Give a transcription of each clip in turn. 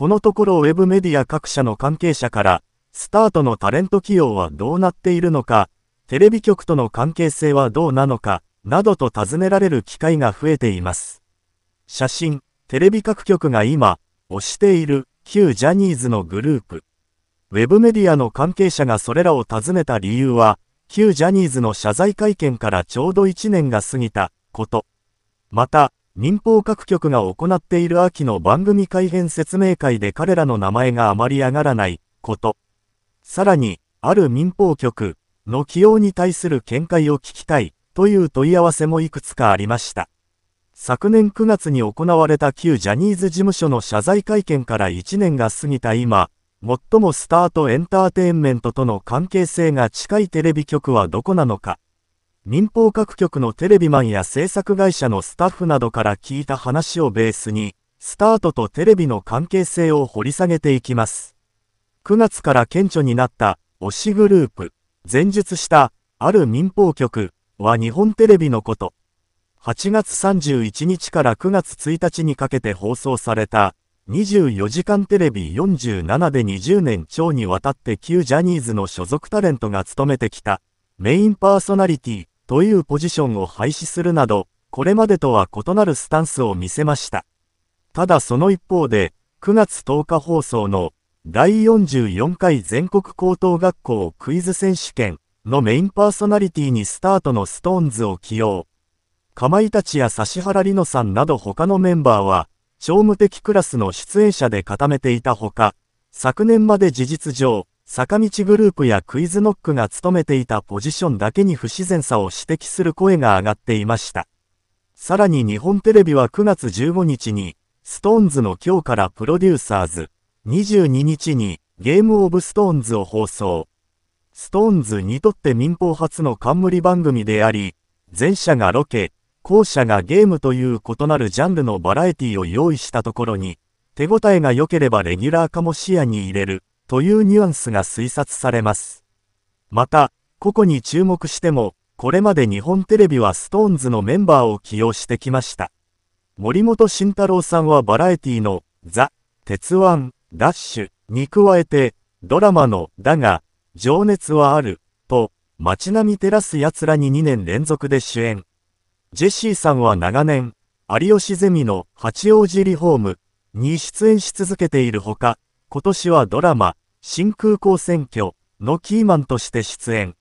このところウェブメディア各社の関係者から、スタートのタレント起用はどうなっているのか、テレビ局との関係性はどうなのか、などと尋ねられる機会が増えています。写真、テレビ各局が今、推している旧ジャニーズのグループ。ウェブメディアの関係者がそれらを尋ねた理由は、旧ジャニーズの謝罪会見からちょうど1年が過ぎたこと。また、民放各局が行っている秋の番組改編説明会で彼らの名前があまり上がらないこと。さらに、ある民放局の起用に対する見解を聞きたいという問い合わせもいくつかありました。昨年9月に行われた旧ジャニーズ事務所の謝罪会見から1年が過ぎた今、最もスタートエンターテインメントとの関係性が近いテレビ局はどこなのか。民放各局のテレビマンや制作会社のスタッフなどから聞いた話をベースに、スタートとテレビの関係性を掘り下げていきます。9月から顕著になった推しグループ、前述したある民放局は日本テレビのこと。8月31日から9月1日にかけて放送された24時間テレビ47で20年超にわたって旧ジャニーズの所属タレントが務めてきたメインパーソナリティというポジションを廃止するなど、これまでとは異なるスタンスを見せました。ただその一方で、9月10日放送の第44回全国高等学校クイズ選手権のメインパーソナリティにスタートのストーンズを起用。かまいたちや指原里乃さんなど他のメンバーは、超無敵クラスの出演者で固めていたほか、昨年まで事実上、坂道グループやクイズノックが務めていたポジションだけに不自然さを指摘する声が上がっていました。さらに日本テレビは9月15日に、ストーンズの今日からプロデューサーズ、22日にゲームオブストーンズを放送。ストーンズにとって民放初の冠番組であり、前者がロケ、後者がゲームという異なるジャンルのバラエティを用意したところに、手応えが良ければレギュラー化も視野に入れる。というニュアンスが推察されます。また、個々に注目しても、これまで日本テレビはストーンズのメンバーを起用してきました。森本慎太郎さんはバラエティのザ・鉄腕、ダッシュに加えて、ドラマのだが、情熱はあると、街並み照らす奴らに2年連続で主演。ジェシーさんは長年、有吉ゼミの八王子リホームに出演し続けているほか、今年はドラマ、新空港選挙のキーマンとして出演。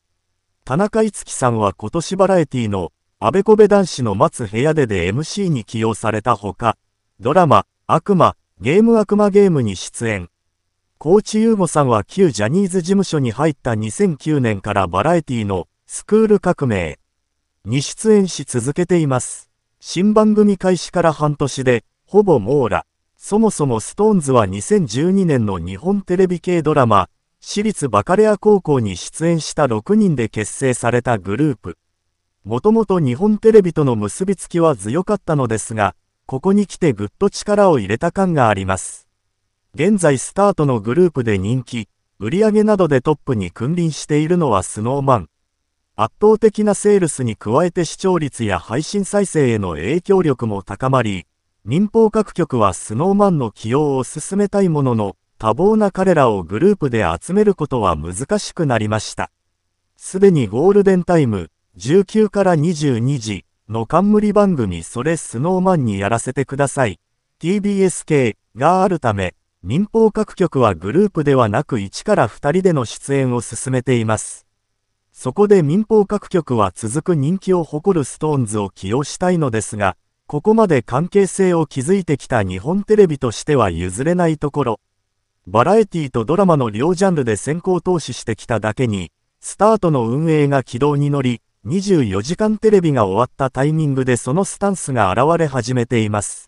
田中樹さんは今年バラエティのあべこべ男子の待つ部屋でで MC に起用されたほか、ドラマ、悪魔、ゲーム悪魔ゲームに出演。高知優吾さんは旧ジャニーズ事務所に入った2009年からバラエティのスクール革命に出演し続けています。新番組開始から半年で、ほぼ網羅。そもそもストーンズは2012年の日本テレビ系ドラマ、私立バカレア高校に出演した6人で結成されたグループ。もともと日本テレビとの結びつきは強かったのですが、ここに来てぐっと力を入れた感があります。現在スタートのグループで人気、売上などでトップに君臨しているのはスノーマン。圧倒的なセールスに加えて視聴率や配信再生への影響力も高まり、民放各局は snowman の起用を進めたいものの、多忙な彼らをグループで集めることは難しくなりました。すでにゴールデンタイム、19から22時の冠番組それ snowman にやらせてください。TBS 系があるため、民放各局はグループではなく1から2人での出演を進めています。そこで民放各局は続く人気を誇るストーンズを起用したいのですが、ここまで関係性を築いてきた日本テレビとしては譲れないところ。バラエティとドラマの両ジャンルで先行投資してきただけに、スタートの運営が軌道に乗り、24時間テレビが終わったタイミングでそのスタンスが現れ始めています。